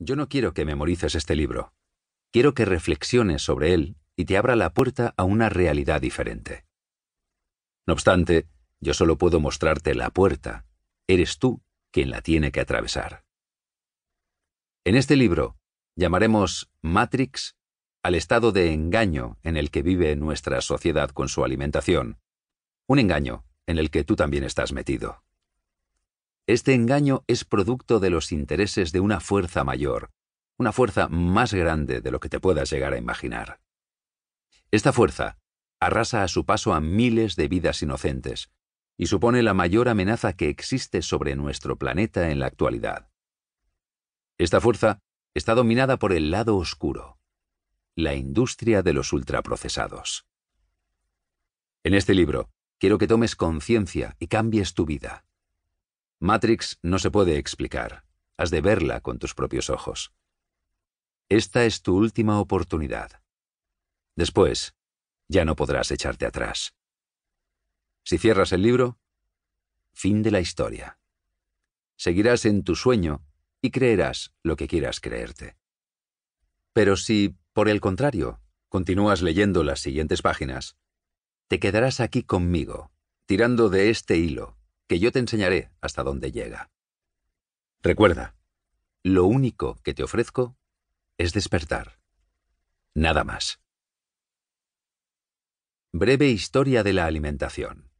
Yo no quiero que memorices este libro. Quiero que reflexiones sobre él y te abra la puerta a una realidad diferente. No obstante, yo solo puedo mostrarte la puerta. Eres tú quien la tiene que atravesar. En este libro llamaremos Matrix al estado de engaño en el que vive nuestra sociedad con su alimentación. Un engaño en el que tú también estás metido. Este engaño es producto de los intereses de una fuerza mayor, una fuerza más grande de lo que te puedas llegar a imaginar. Esta fuerza arrasa a su paso a miles de vidas inocentes y supone la mayor amenaza que existe sobre nuestro planeta en la actualidad. Esta fuerza está dominada por el lado oscuro, la industria de los ultraprocesados. En este libro, quiero que tomes conciencia y cambies tu vida. Matrix no se puede explicar. Has de verla con tus propios ojos. Esta es tu última oportunidad. Después, ya no podrás echarte atrás. Si cierras el libro, fin de la historia. Seguirás en tu sueño y creerás lo que quieras creerte. Pero si, por el contrario, continúas leyendo las siguientes páginas, te quedarás aquí conmigo, tirando de este hilo, que yo te enseñaré hasta dónde llega. Recuerda, lo único que te ofrezco es despertar. Nada más. Breve historia de la alimentación.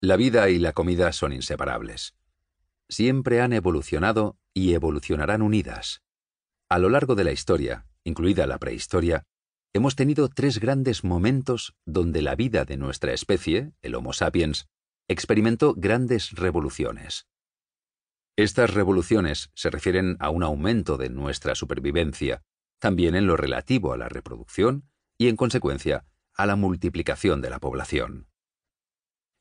La vida y la comida son inseparables. Siempre han evolucionado y evolucionarán unidas. A lo largo de la historia, incluida la prehistoria, hemos tenido tres grandes momentos donde la vida de nuestra especie, el Homo sapiens, experimentó grandes revoluciones. Estas revoluciones se refieren a un aumento de nuestra supervivencia, también en lo relativo a la reproducción y, en consecuencia, a la multiplicación de la población.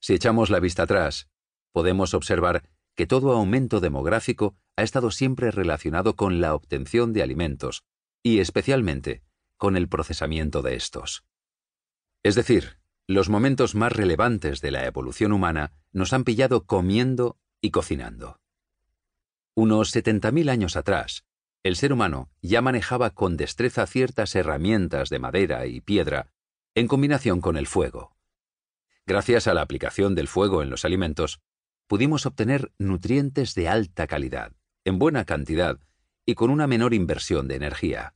Si echamos la vista atrás, podemos observar que todo aumento demográfico ha estado siempre relacionado con la obtención de alimentos y especialmente con el procesamiento de estos. Es decir, los momentos más relevantes de la evolución humana nos han pillado comiendo y cocinando. Unos 70.000 años atrás, el ser humano ya manejaba con destreza ciertas herramientas de madera y piedra en combinación con el fuego. Gracias a la aplicación del fuego en los alimentos, pudimos obtener nutrientes de alta calidad, en buena cantidad y con una menor inversión de energía.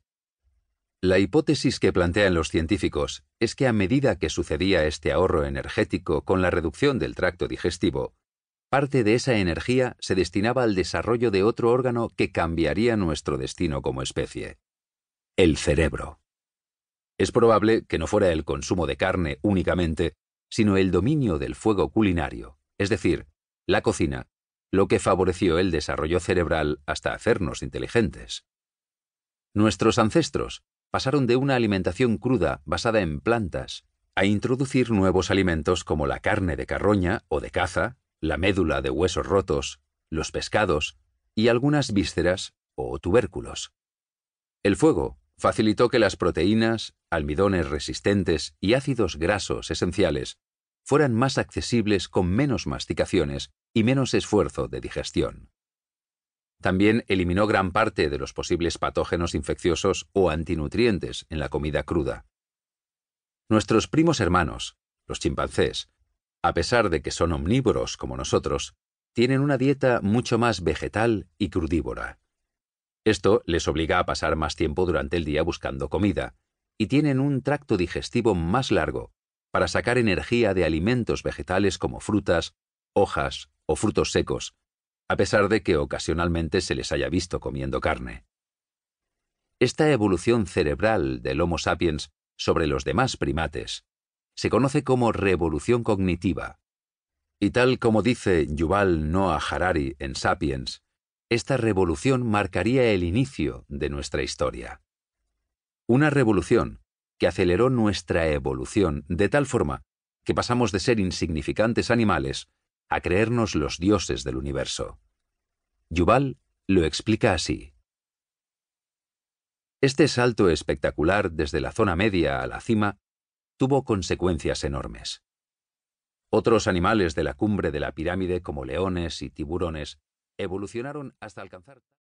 La hipótesis que plantean los científicos es que a medida que sucedía este ahorro energético con la reducción del tracto digestivo, parte de esa energía se destinaba al desarrollo de otro órgano que cambiaría nuestro destino como especie, el cerebro. Es probable que no fuera el consumo de carne únicamente, sino el dominio del fuego culinario, es decir, la cocina, lo que favoreció el desarrollo cerebral hasta hacernos inteligentes. Nuestros ancestros pasaron de una alimentación cruda basada en plantas a introducir nuevos alimentos como la carne de carroña o de caza, la médula de huesos rotos, los pescados y algunas vísceras o tubérculos. El fuego facilitó que las proteínas, almidones resistentes y ácidos grasos esenciales fueran más accesibles con menos masticaciones y menos esfuerzo de digestión. También eliminó gran parte de los posibles patógenos infecciosos o antinutrientes en la comida cruda. Nuestros primos hermanos, los chimpancés, a pesar de que son omnívoros como nosotros, tienen una dieta mucho más vegetal y crudívora. Esto les obliga a pasar más tiempo durante el día buscando comida, y tienen un tracto digestivo más largo para sacar energía de alimentos vegetales como frutas, hojas o frutos secos, a pesar de que ocasionalmente se les haya visto comiendo carne. Esta evolución cerebral del Homo sapiens sobre los demás primates se conoce como revolución cognitiva. Y tal como dice Yuval Noah Harari en Sapiens, esta revolución marcaría el inicio de nuestra historia. Una revolución que aceleró nuestra evolución de tal forma que pasamos de ser insignificantes animales a creernos los dioses del universo. Yuval lo explica así. Este salto espectacular desde la zona media a la cima tuvo consecuencias enormes. Otros animales de la cumbre de la pirámide como leones y tiburones evolucionaron hasta alcanzar